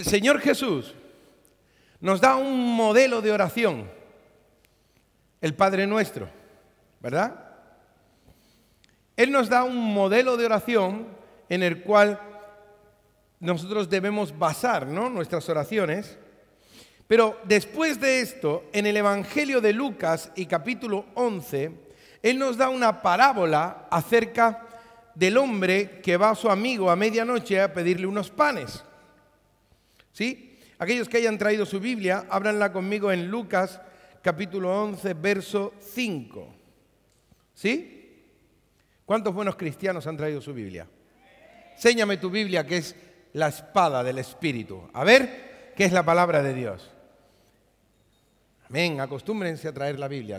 El Señor Jesús nos da un modelo de oración, el Padre Nuestro, ¿verdad? Él nos da un modelo de oración en el cual nosotros debemos basar nuestras oraciones. Pero después de esto, en el Evangelio de Lucas y capítulo 11, Él nos da una parábola acerca del hombre que va a su amigo a medianoche a pedirle unos panes. ¿Sí? Aquellos que hayan traído su Biblia, ábranla conmigo en Lucas capítulo 11, verso 5. ¿Sí? ¿Cuántos buenos cristianos han traído su Biblia? Séñame tu Biblia que es la espada del Espíritu. A ver, ¿qué es la palabra de Dios? Amén, acostúmbrense a traer la Biblia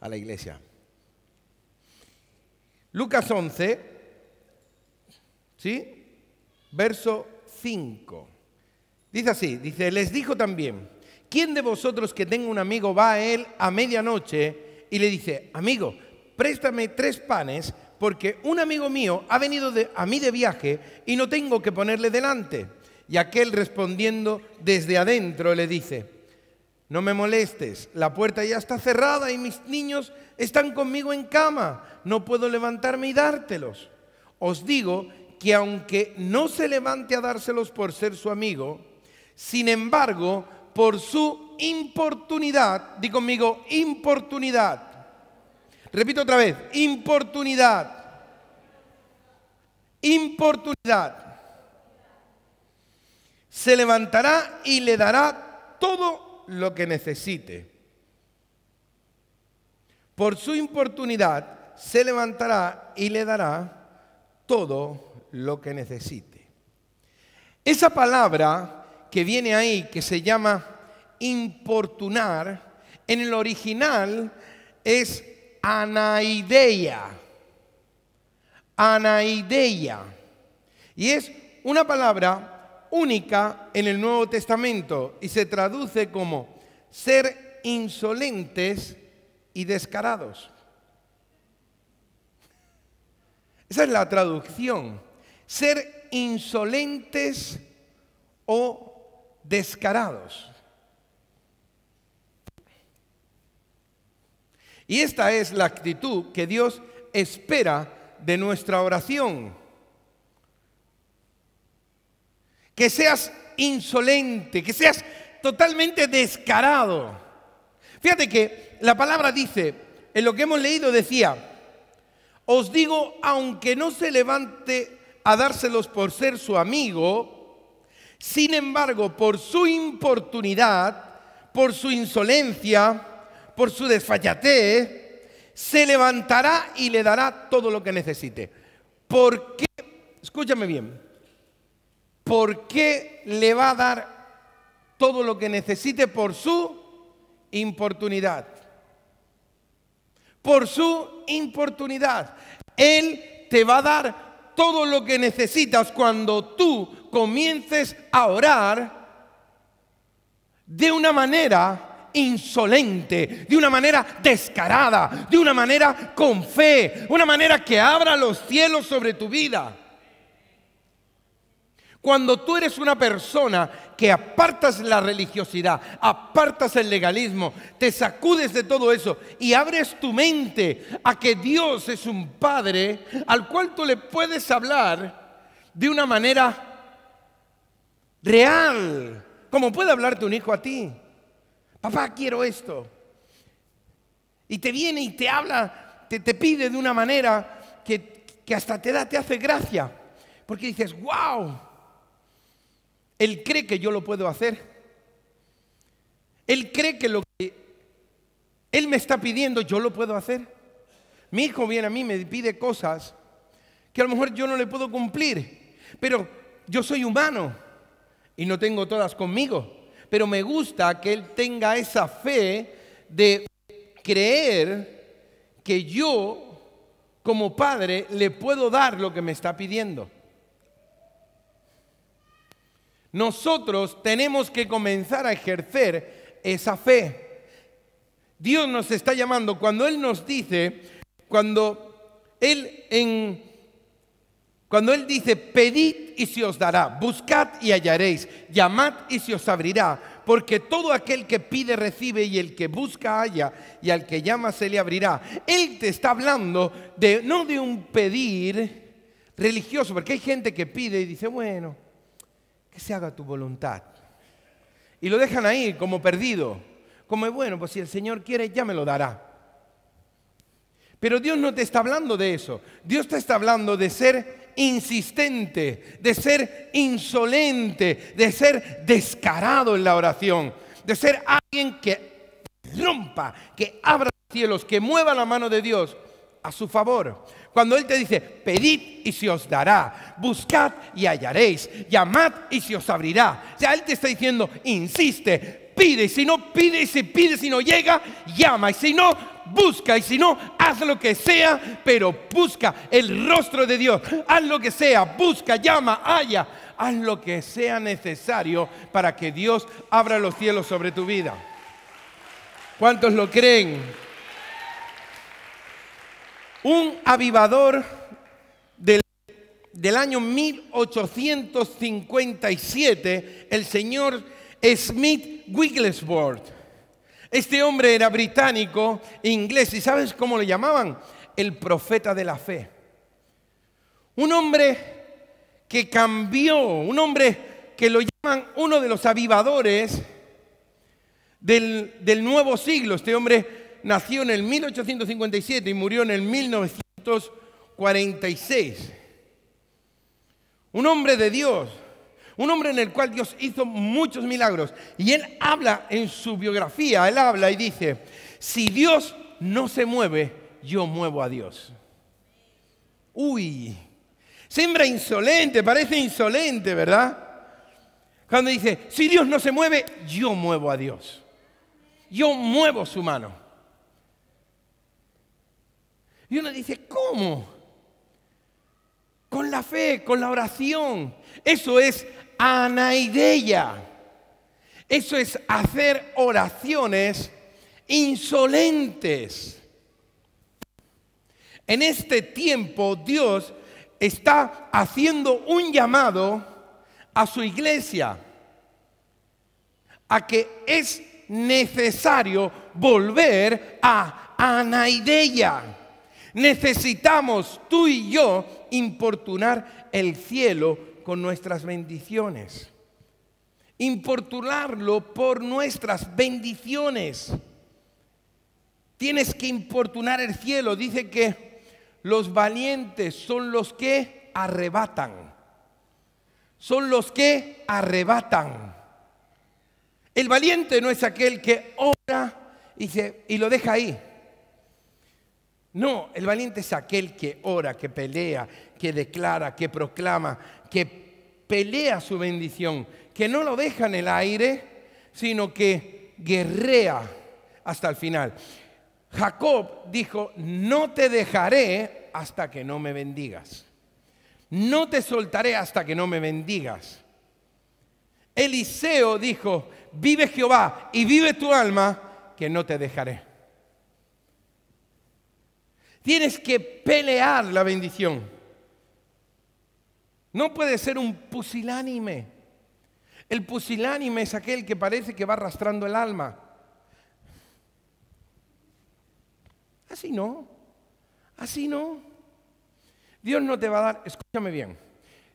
a la iglesia. Lucas 11, ¿sí? Verso 5. Dice así, dice, les dijo también, ¿quién de vosotros que tenga un amigo va a él a medianoche y le dice, amigo, préstame tres panes porque un amigo mío ha venido a mí de viaje y no tengo que ponerle delante? Y aquel respondiendo desde adentro le dice, no me molestes, la puerta ya está cerrada y mis niños están conmigo en cama, no puedo levantarme y dártelos. Os digo que aunque no se levante a dárselos por ser su amigo, sin embargo, por su importunidad, di conmigo, importunidad. Repito otra vez, importunidad. Importunidad. Se levantará y le dará todo lo que necesite. Por su importunidad se levantará y le dará todo lo que necesite. Esa palabra que viene ahí, que se llama importunar, en el original es anaideia. Anaideia. Y es una palabra única en el Nuevo Testamento y se traduce como ser insolentes y descarados. Esa es la traducción. Ser insolentes o descarados. Y esta es la actitud que Dios espera de nuestra oración. Que seas insolente, que seas totalmente descarado. Fíjate que la palabra dice, en lo que hemos leído decía, os digo, aunque no se levante a dárselos por ser su amigo, sin embargo, por su importunidad, por su insolencia, por su desfachatez, se levantará y le dará todo lo que necesite. ¿Por qué? Escúchame bien. ¿Por qué le va a dar todo lo que necesite por su importunidad? Por su importunidad. Él te va a dar todo lo que necesitas cuando tú comiences a orar de una manera insolente, de una manera descarada, de una manera con fe, una manera que abra los cielos sobre tu vida. Cuando tú eres una persona que apartas la religiosidad, apartas el legalismo, te sacudes de todo eso y abres tu mente a que Dios es un Padre al cual tú le puedes hablar de una manera real, como puede hablarte un hijo a ti. Papá, quiero esto. Y te viene y te habla, te, te pide de una manera que, que hasta te da, te hace gracia. Porque dices, wow, él cree que yo lo puedo hacer. Él cree que lo que él me está pidiendo, yo lo puedo hacer. Mi hijo viene a mí, me pide cosas que a lo mejor yo no le puedo cumplir, pero yo soy humano y no tengo todas conmigo. Pero me gusta que él tenga esa fe de creer que yo, como padre, le puedo dar lo que me está pidiendo. Nosotros tenemos que comenzar a ejercer esa fe. Dios nos está llamando cuando Él nos dice, cuando Él en cuando Él dice, pedid y se os dará, buscad y hallaréis, llamad y se os abrirá, porque todo aquel que pide recibe y el que busca haya y al que llama se le abrirá. Él te está hablando de no de un pedir religioso, porque hay gente que pide y dice, bueno, que se haga tu voluntad. Y lo dejan ahí como perdido, como bueno, pues si el Señor quiere ya me lo dará. Pero Dios no te está hablando de eso. Dios te está hablando de ser insistente, de ser insolente, de ser descarado en la oración, de ser alguien que rompa, que abra los cielos, que mueva la mano de Dios a su favor. Cuando Él te dice, pedid y se os dará, buscad y hallaréis, llamad y se os abrirá. O sea, Él te está diciendo, insiste, pide, y si no pide, y si pide, si no llega, llama, y si no, busca. Y si no, haz lo que sea, pero busca el rostro de Dios. Haz lo que sea, busca, llama, haya. Haz lo que sea necesario para que Dios abra los cielos sobre tu vida. ¿Cuántos lo creen? Un avivador del, del año 1857, el señor Smith Wigglesworth este hombre era británico, inglés, y ¿sabes cómo le llamaban? El profeta de la fe. Un hombre que cambió, un hombre que lo llaman uno de los avivadores del, del nuevo siglo. Este hombre nació en el 1857 y murió en el 1946. Un hombre de Dios un hombre en el cual Dios hizo muchos milagros. Y él habla en su biografía, él habla y dice, si Dios no se mueve, yo muevo a Dios. Uy, sembra insolente, parece insolente, ¿verdad? Cuando dice, si Dios no se mueve, yo muevo a Dios. Yo muevo su mano. Y uno dice, ¿cómo? Con la fe, con la oración. Eso es anaideia. Eso es hacer oraciones insolentes. En este tiempo Dios está haciendo un llamado a su iglesia a que es necesario volver a anaideia. Necesitamos tú y yo importunar el cielo con nuestras bendiciones. Importunarlo por nuestras bendiciones. Tienes que importunar el cielo. Dice que los valientes son los que arrebatan. Son los que arrebatan. El valiente no es aquel que ora y, y lo deja ahí. No, el valiente es aquel que ora, que pelea, que declara, que proclama, que pelea su bendición, que no lo deja en el aire, sino que guerrea hasta el final. Jacob dijo, no te dejaré hasta que no me bendigas. No te soltaré hasta que no me bendigas. Eliseo dijo, vive Jehová y vive tu alma, que no te dejaré. Tienes que pelear la bendición. No puede ser un pusilánime. El pusilánime es aquel que parece que va arrastrando el alma. Así no. Así no. Dios no te va a dar, escúchame bien,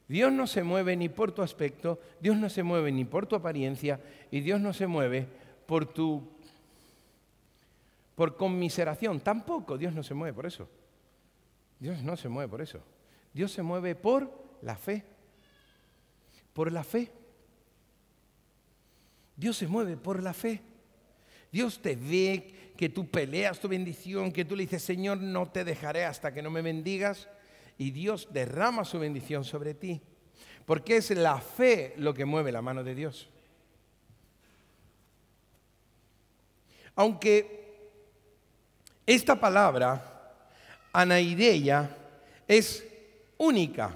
Dios no se mueve ni por tu aspecto, Dios no se mueve ni por tu apariencia y Dios no se mueve por tu por conmiseración, tampoco Dios no se mueve por eso. Dios no se mueve por eso. Dios se mueve por la fe. Por la fe. Dios se mueve por la fe. Dios te ve que tú peleas tu bendición, que tú le dices, Señor, no te dejaré hasta que no me bendigas. Y Dios derrama su bendición sobre ti. Porque es la fe lo que mueve la mano de Dios. Aunque esta palabra, Anaideya es única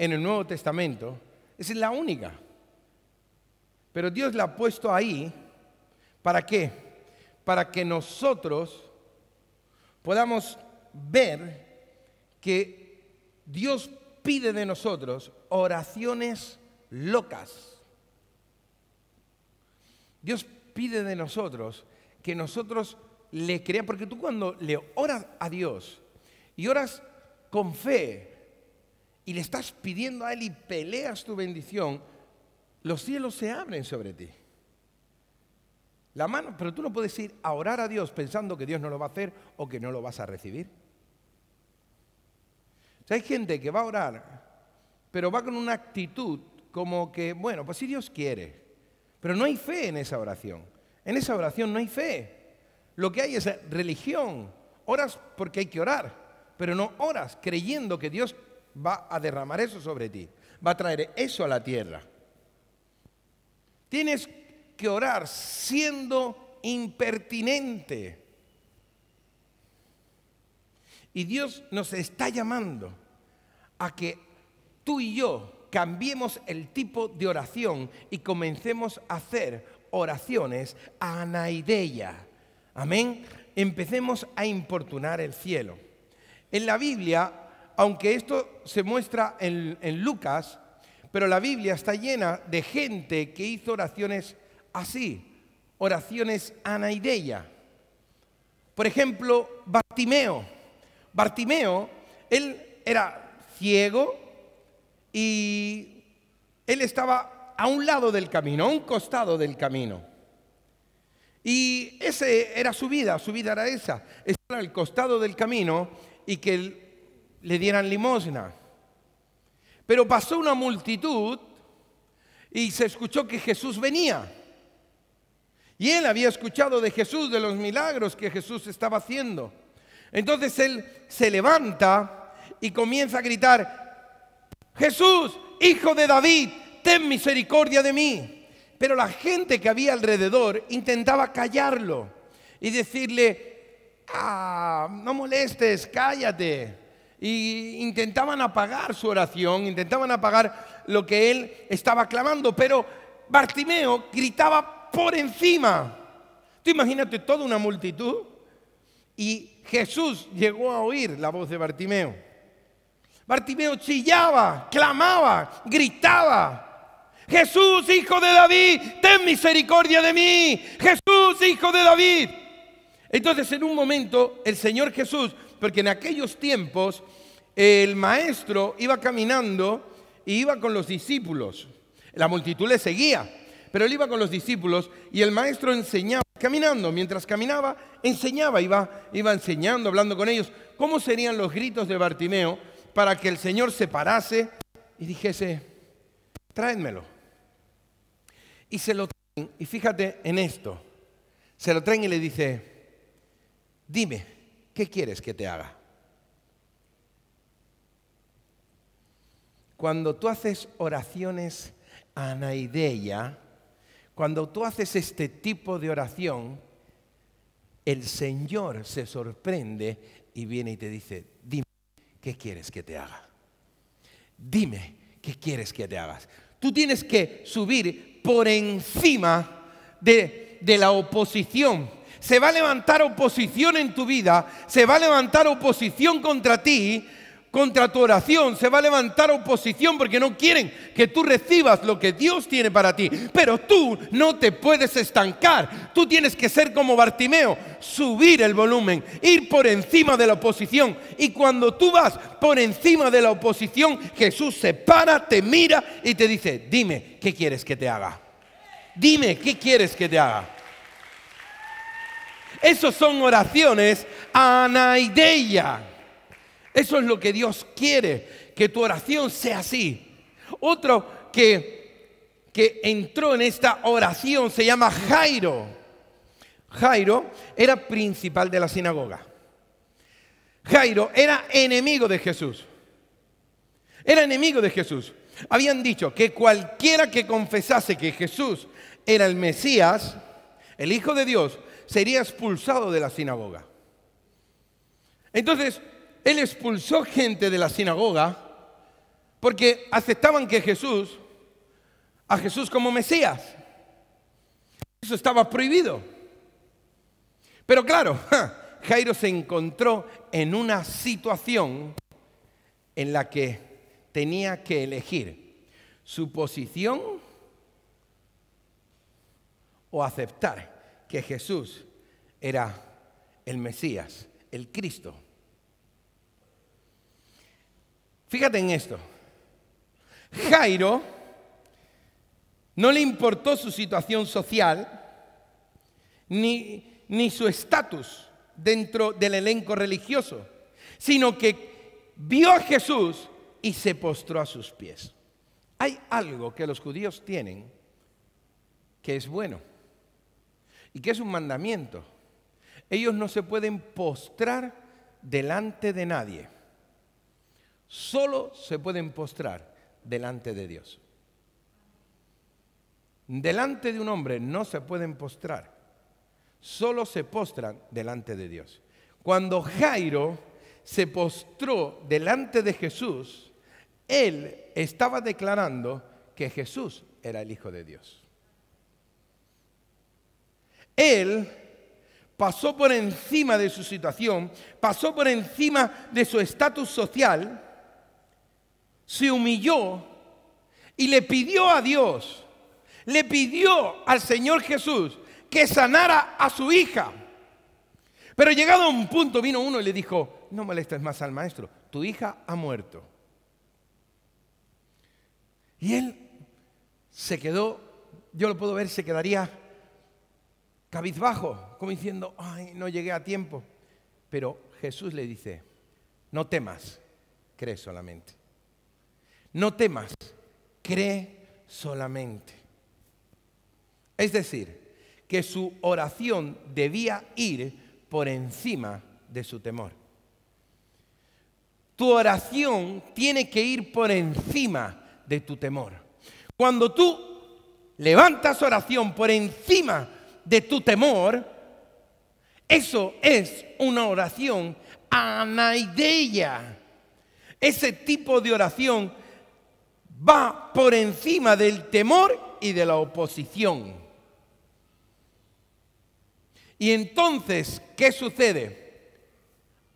en el Nuevo Testamento, es la única. Pero Dios la ha puesto ahí, ¿para qué? Para que nosotros podamos ver que Dios pide de nosotros oraciones locas. Dios pide de nosotros que nosotros le creamos, porque tú cuando le oras a Dios y oras con fe, y le estás pidiendo a Él y peleas tu bendición, los cielos se abren sobre ti. La mano, pero tú no puedes ir a orar a Dios pensando que Dios no lo va a hacer o que no lo vas a recibir. hay gente que va a orar, pero va con una actitud como que, bueno, pues si Dios quiere, pero no hay fe en esa oración. En esa oración no hay fe. Lo que hay es religión. Oras porque hay que orar, pero no oras creyendo que Dios va a derramar eso sobre ti, va a traer eso a la tierra. Tienes que orar siendo impertinente. Y Dios nos está llamando a que tú y yo cambiemos el tipo de oración y comencemos a hacer oraciones a Anaideia. Amén. Empecemos a importunar el cielo. En la Biblia aunque esto se muestra en, Lucas, pero la Biblia está llena de gente que hizo oraciones así, oraciones anaideia. Por ejemplo, Bartimeo. Bartimeo, él era ciego y él estaba a un lado del camino, a un costado del camino. Y esa era su vida, su vida era esa, estar al costado del camino y que le dieran limosna. Pero pasó una multitud y se escuchó que Jesús venía. Y él había escuchado de Jesús, de los milagros que Jesús estaba haciendo. Entonces él se levanta y comienza a gritar, Jesús, hijo de David, ten misericordia de mí. Pero la gente que había alrededor intentaba callarlo y decirle, ah, no molestes, cállate y intentaban apagar su oración, intentaban apagar lo que él estaba clamando, pero Bartimeo gritaba por encima. Tú imagínate toda una multitud y Jesús llegó a oír la voz de Bartimeo. Bartimeo chillaba, clamaba, gritaba. Jesús, hijo de David, ten misericordia de mí. Jesús, hijo de David. Entonces en un momento el Señor Jesús porque en aquellos tiempos el maestro iba caminando y iba con los discípulos. La multitud le seguía, pero él iba con los discípulos y el maestro enseñaba caminando. Mientras caminaba, enseñaba, iba, iba enseñando, hablando con ellos. ¿Cómo serían los gritos de Bartimeo para que el Señor se parase y dijese, tráenmelo? Y se lo traen, y fíjate en esto, se lo traen y le dice, dime, ¿Qué quieres que te haga? Cuando tú haces oraciones a Naideya, cuando tú haces este tipo de oración, el Señor se sorprende y viene y te dice, dime, ¿qué quieres que te haga? Dime, ¿qué quieres que te hagas? Tú tienes que subir por encima de, de la oposición se va a levantar oposición en tu vida, se va a levantar oposición contra ti, contra tu oración, se va a levantar oposición porque no quieren que tú recibas lo que Dios tiene para ti. Pero tú no te puedes estancar, tú tienes que ser como Bartimeo, subir el volumen, ir por encima de la oposición. Y cuando tú vas por encima de la oposición, Jesús se para, te mira y te dice, dime, ¿qué quieres que te haga? Dime, ¿qué quieres que te haga? Esas son oraciones anaideia. Eso es lo que Dios quiere, que tu oración sea así. Otro que, que entró en esta oración se llama Jairo. Jairo era principal de la sinagoga. Jairo era enemigo de Jesús. Era enemigo de Jesús. Habían dicho que cualquiera que confesase que Jesús era el Mesías, el Hijo de Dios, sería expulsado de la sinagoga. Entonces, él expulsó gente de la sinagoga porque aceptaban que Jesús, a Jesús como Mesías, eso estaba prohibido. Pero claro, Jairo se encontró en una situación en la que tenía que elegir su posición o aceptar que Jesús era el Mesías, el Cristo. Fíjate en esto. Jairo no le importó su situación social ni, ni su estatus dentro del elenco religioso, sino que vio a Jesús y se postró a sus pies. Hay algo que los judíos tienen que es bueno y que es un mandamiento. Ellos no se pueden postrar delante de nadie. Solo se pueden postrar delante de Dios. Delante de un hombre no se pueden postrar. Solo se postran delante de Dios. Cuando Jairo se postró delante de Jesús, él estaba declarando que Jesús era el Hijo de Dios. Él pasó por encima de su situación, pasó por encima de su estatus social, se humilló y le pidió a Dios, le pidió al Señor Jesús que sanara a su hija. Pero llegado a un punto vino uno y le dijo, no molestes más al maestro, tu hija ha muerto. Y él se quedó, yo lo puedo ver, se quedaría cabizbajo, como diciendo, ay, no llegué a tiempo. Pero Jesús le dice, no temas, cree solamente. No temas, cree solamente. Es decir, que su oración debía ir por encima de su temor. Tu oración tiene que ir por encima de tu temor. Cuando tú levantas oración por encima de tu temor, eso es una oración anaideia. Ese tipo de oración va por encima del temor y de la oposición. Y entonces, ¿qué sucede?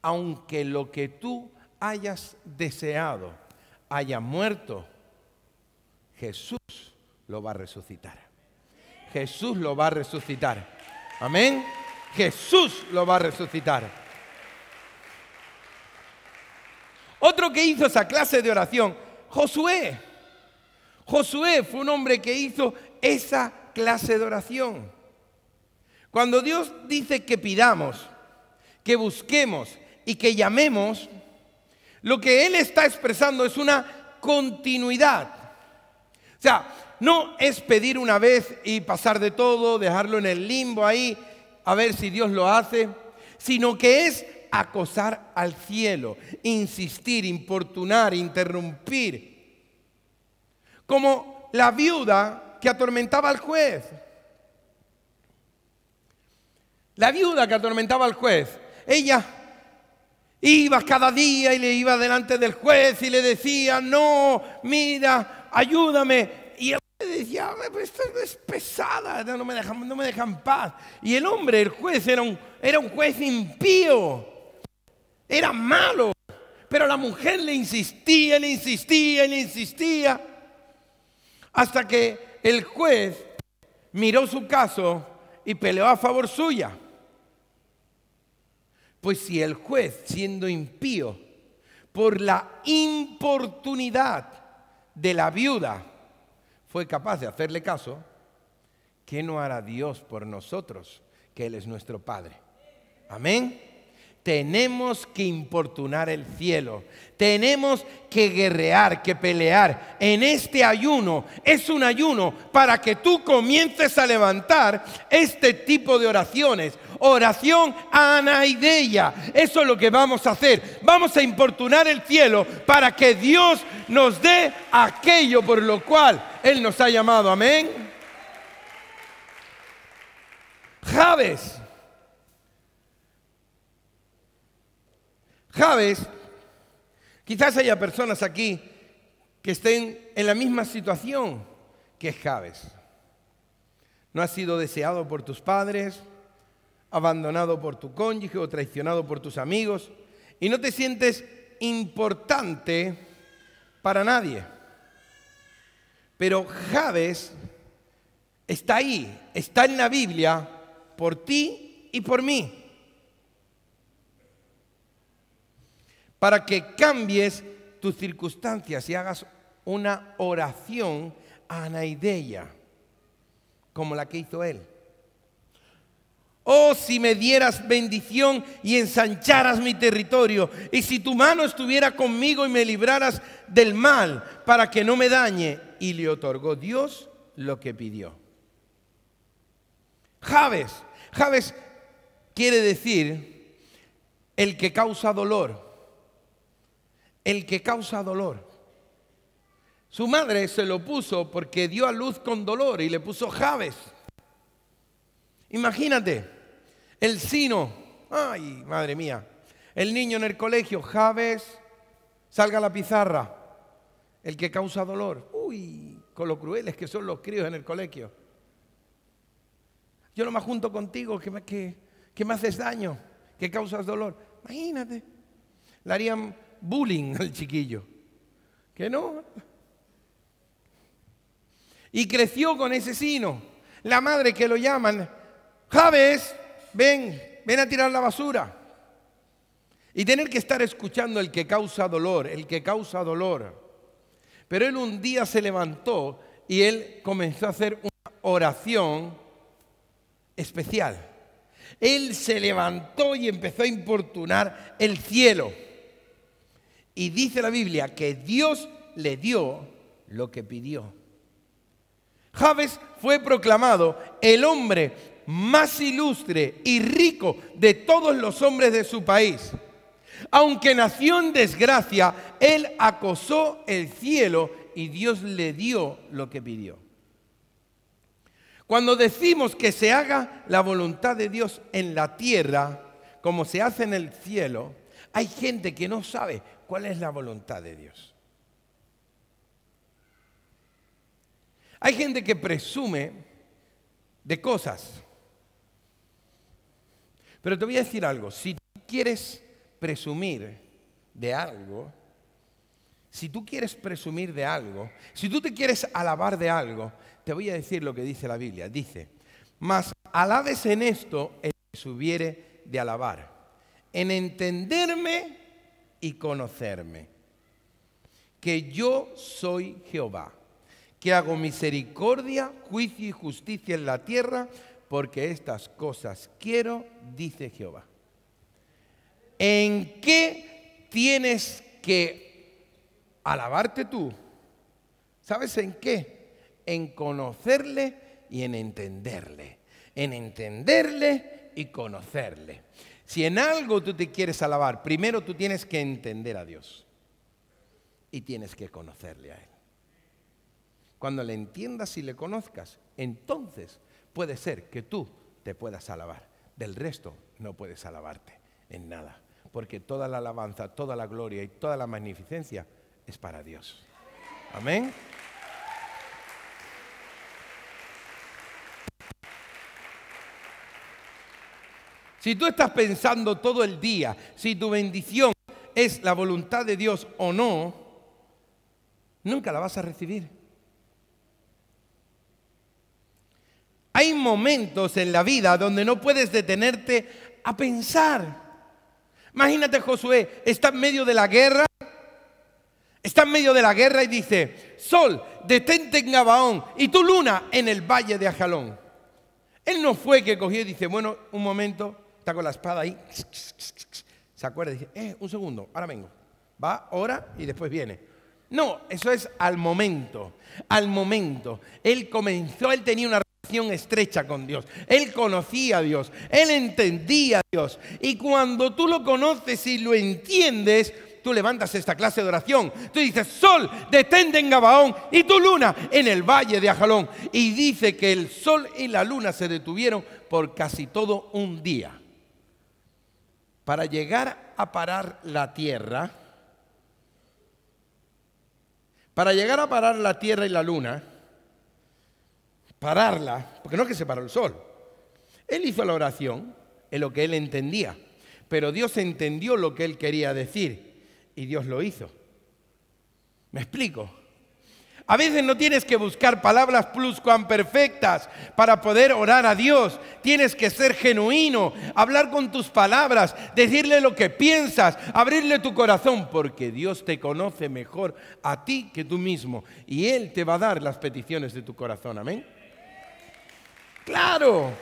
Aunque lo que tú hayas deseado haya muerto, Jesús lo va a resucitar. Jesús lo va a resucitar. Amén. Jesús lo va a resucitar. Otro que hizo esa clase de oración, Josué. Josué fue un hombre que hizo esa clase de oración. Cuando Dios dice que pidamos, que busquemos y que llamemos, lo que Él está expresando es una continuidad. O sea, no es pedir una vez y pasar de todo, dejarlo en el limbo ahí, a ver si Dios lo hace, sino que es acosar al cielo, insistir, importunar, interrumpir. Como la viuda que atormentaba al juez. La viuda que atormentaba al juez, ella iba cada día y le iba delante del juez y le decía, no, mira, ayúdame, y decía, esto es pesada, no, me dejan, no me dejan paz. Y el hombre, el juez, era un, era un juez impío, era malo. Pero la mujer le insistía, le insistía, le insistía. Hasta que el juez miró su caso y peleó a favor suya. Pues si el juez, siendo impío, por la importunidad de la viuda, fue capaz de hacerle caso, ¿qué no hará Dios por nosotros, que Él es nuestro Padre? Amén tenemos que importunar el cielo, tenemos que guerrear, que pelear. En este ayuno es un ayuno para que tú comiences a levantar este tipo de oraciones. Oración a Eso es lo que vamos a hacer. Vamos a importunar el cielo para que Dios nos dé aquello por lo cual Él nos ha llamado. Amén. Javes Javes, quizás haya personas aquí que estén en la misma situación que Jabes. No has sido deseado por tus padres, abandonado por tu cónyuge o traicionado por tus amigos y no te sientes importante para nadie. Pero Javes está ahí, está en la Biblia por ti y por mí. para que cambies tus circunstancias y hagas una oración a Anaideia, como la que hizo él. Oh, si me dieras bendición y ensancharas mi territorio, y si tu mano estuviera conmigo y me libraras del mal, para que no me dañe. Y le otorgó Dios lo que pidió. Javes, Javes quiere decir el que causa dolor el que causa dolor. Su madre se lo puso porque dio a luz con dolor y le puso Javes. Imagínate, el sino, ay, madre mía, el niño en el colegio, Javes, salga a la pizarra, el que causa dolor. Uy, con lo crueles que son los críos en el colegio. Yo no me junto contigo, ¿qué me, que me haces daño, que causas dolor. Imagínate, le harían bullying al chiquillo. ¿Que no? Y creció con ese sino. La madre que lo llaman, Javes, ven, ven a tirar la basura. Y tener que estar escuchando el que causa dolor, el que causa dolor. Pero él un día se levantó y él comenzó a hacer una oración especial. Él se levantó y empezó a importunar el cielo. Y dice la Biblia que Dios le dio lo que pidió. Javes fue proclamado el hombre más ilustre y rico de todos los hombres de su país. Aunque nació en desgracia, él acosó el cielo y Dios le dio lo que pidió. Cuando decimos que se haga la voluntad de Dios en la tierra, como se hace en el cielo, hay gente que no sabe cuál es la voluntad de Dios. Hay gente que presume de cosas. Pero te voy a decir algo, si tú quieres presumir de algo, si tú quieres presumir de algo, si tú te quieres alabar de algo, te voy a decir lo que dice la Biblia. Dice, mas alabes en esto el que subiere de alabar, en entenderme y conocerme, que yo soy Jehová, que hago misericordia, juicio y justicia en la tierra, porque estas cosas quiero, dice Jehová. ¿En qué tienes que alabarte tú? ¿Sabes en qué? En conocerle y en entenderle. En entenderle y conocerle. Si en algo tú te quieres alabar, primero tú tienes que entender a Dios y tienes que conocerle a Él. Cuando le entiendas y le conozcas, entonces puede ser que tú te puedas alabar. Del resto no puedes alabarte en nada, porque toda la alabanza, toda la gloria y toda la magnificencia es para Dios. Amén. Si tú estás pensando todo el día si tu bendición es la voluntad de Dios o no, nunca la vas a recibir. Hay momentos en la vida donde no puedes detenerte a pensar. Imagínate Josué, está en medio de la guerra, está en medio de la guerra y dice, Sol, detente en Gabaón y tu luna en el valle de Ajalón. Él no fue que cogió y dice, bueno, un momento, está con la espada ahí, se acuerda dice, eh, un segundo, ahora vengo. Va, ora y después viene. No, eso es al momento, al momento. Él comenzó, él tenía una relación estrecha con Dios. Él conocía a Dios, él entendía a Dios. Y cuando tú lo conoces y lo entiendes, tú levantas esta clase de oración. Tú dices, sol, detente en Gabaón y tu luna en el valle de Ajalón. Y dice que el sol y la luna se detuvieron por casi todo un día. Para llegar a parar la Tierra, para llegar a parar la Tierra y la Luna, pararla, porque no es que se paró el Sol. Él hizo la oración en lo que él entendía, pero Dios entendió lo que él quería decir y Dios lo hizo. ¿Me explico? A veces no tienes que buscar palabras plus perfectas para poder orar a Dios. Tienes que ser genuino, hablar con tus palabras, decirle lo que piensas, abrirle tu corazón, porque Dios te conoce mejor a ti que tú mismo y Él te va a dar las peticiones de tu corazón. Amén. Claro.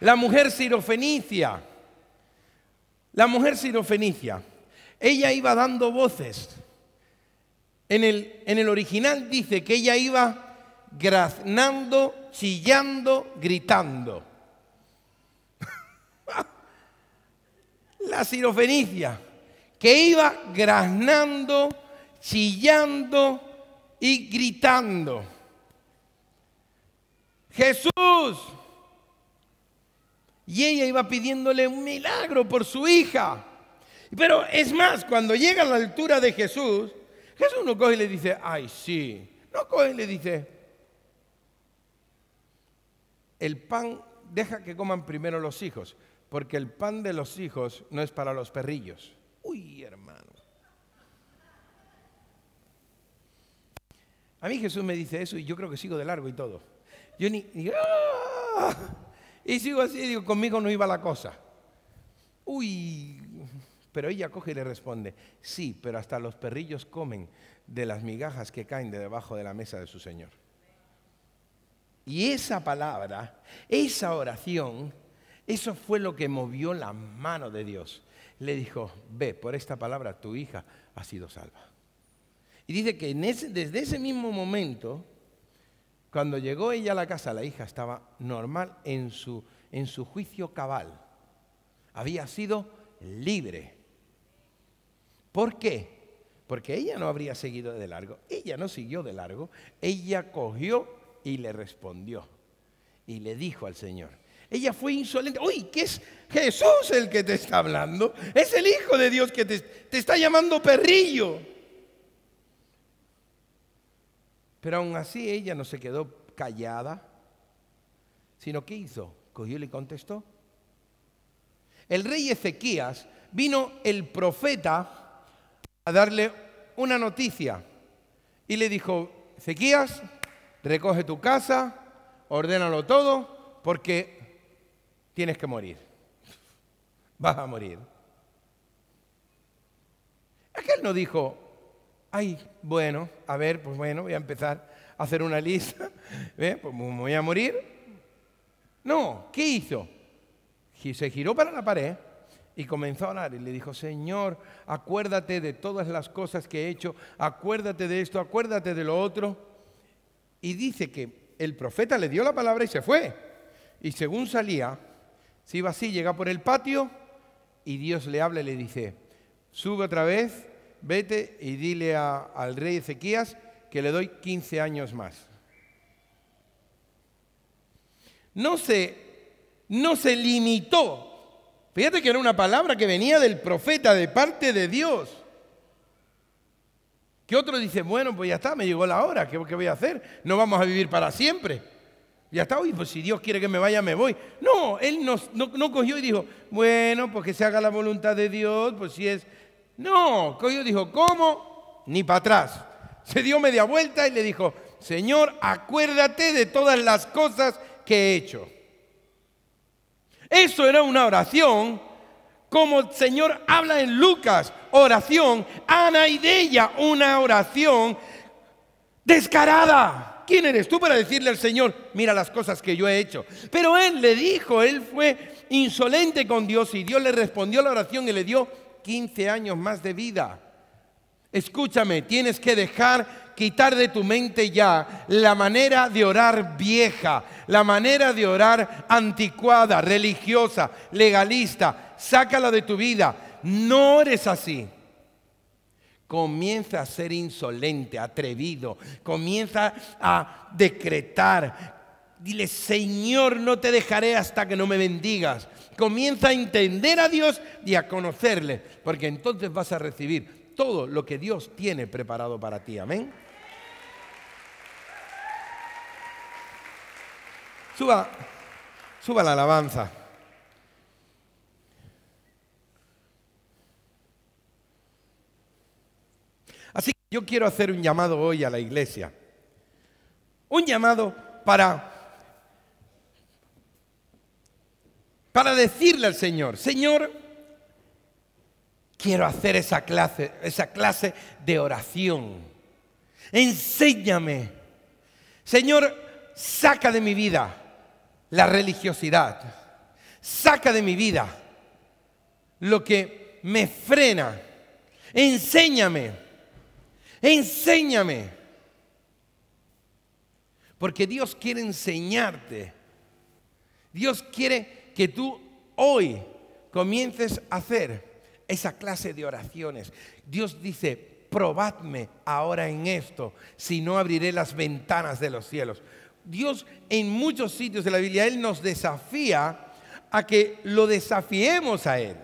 La mujer sirofenicia. La mujer sirofenicia. Ella iba dando voces en el, original dice que ella iba graznando, chillando, gritando. La sirofenicia, que iba graznando, chillando y gritando. Jesús. Y ella iba pidiéndole un milagro por su hija. Pero es más, cuando llega a la altura de Jesús, Jesús no coge y le dice, ay, sí. No coge y le dice, el pan deja que coman primero los hijos, porque el pan de los hijos no es para los perrillos. Uy, hermano. A mí Jesús me dice eso y yo creo que sigo de largo y todo. Yo ni... ¡ah! Y sigo así, digo, conmigo no iba la cosa. Uy, pero ella coge y le responde, sí, pero hasta los perrillos comen de las migajas que caen de debajo de la mesa de su Señor. Y esa palabra, esa oración, eso fue lo que movió la mano de Dios. Le dijo, ve, por esta palabra tu hija ha sido salva. Y dice que desde ese mismo momento, cuando llegó ella a la casa, la hija estaba normal en su, en su juicio cabal. Había sido libre. ¿Por qué? Porque ella no habría seguido de largo. Ella no siguió de largo. Ella cogió y le respondió. Y le dijo al Señor. Ella fue insolente. Uy, ¿Qué es Jesús el que te está hablando. Es el Hijo de Dios que te, está llamando perrillo. Pero aún así ella no se quedó callada, sino que hizo. Cogió y le contestó. El rey Ezequías vino el profeta a darle una noticia. Y le dijo, Ezequías, recoge tu casa, ordénalo todo, porque tienes que morir. Vas a morir. Aquel no dijo, ay, bueno, a ver, pues bueno, voy a empezar a hacer una lista, ¿eh? pues me voy a morir. No, ¿qué hizo? Se giró para la pared y comenzó a orar y le dijo, Señor, acuérdate de todas las cosas que he hecho, acuérdate de esto, acuérdate de lo otro. Y dice que el profeta le dio la palabra y se fue. Y según salía, se iba así, llega por el patio y Dios le habla y le dice, sube otra vez, vete y dile al rey Ezequías que le doy 15 años más. No se, no se limitó Fíjate que era una palabra que venía del profeta, de parte de Dios. Que otro dice, bueno, pues ya está, me llegó la hora, ¿qué, voy a hacer? No vamos a vivir para siempre. Ya está, hoy, pues si Dios quiere que me vaya, me voy. No, él no, no cogió y dijo, bueno, pues que se haga la voluntad de Dios, pues si es... No, cogió y dijo, ¿cómo? Ni para atrás. Se dio media vuelta y le dijo, Señor, acuérdate de todas las cosas que he hecho. Eso era una oración como el Señor habla en Lucas, oración, Ana y de ella, una oración descarada. ¿Quién eres tú para decirle al Señor, mira las cosas que yo he hecho? Pero él le dijo, él fue insolente con Dios y Dios le respondió la oración y le dio 15 años más de vida. Escúchame, tienes que dejar quitar de tu mente ya la manera de orar vieja, la manera de orar anticuada, religiosa, legalista. Sácala de tu vida. No eres así. Comienza a ser insolente, atrevido. Comienza a decretar. Dile, Señor, no te dejaré hasta que no me bendigas. Comienza a entender a Dios y a conocerle, porque entonces vas a recibir todo lo que Dios tiene preparado para ti. Amén. Suba, suba la alabanza. Así que yo quiero hacer un llamado hoy a la iglesia. Un llamado para para decirle al Señor, Señor, quiero hacer esa clase, esa clase de oración. Enséñame. Señor, saca de mi vida la religiosidad. Saca de mi vida lo que me frena. Enséñame. Enséñame. Porque Dios quiere enseñarte. Dios quiere que tú hoy comiences a hacer esa clase de oraciones. Dios dice, probadme ahora en esto, si no abriré las ventanas de los cielos. Dios en muchos sitios de la Biblia, Él nos desafía a que lo desafiemos a Él.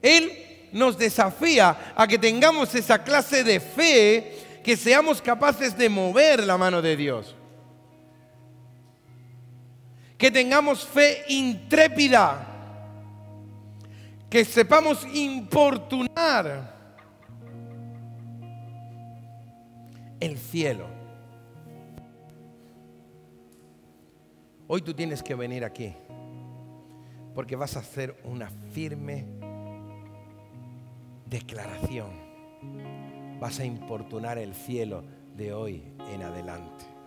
Él nos desafía a que tengamos esa clase de fe que seamos capaces de mover la mano de Dios. Que tengamos fe intrépida. Que sepamos importunar el cielo. Hoy tú tienes que venir aquí porque vas a hacer una firme declaración. Vas a importunar el cielo de hoy en adelante.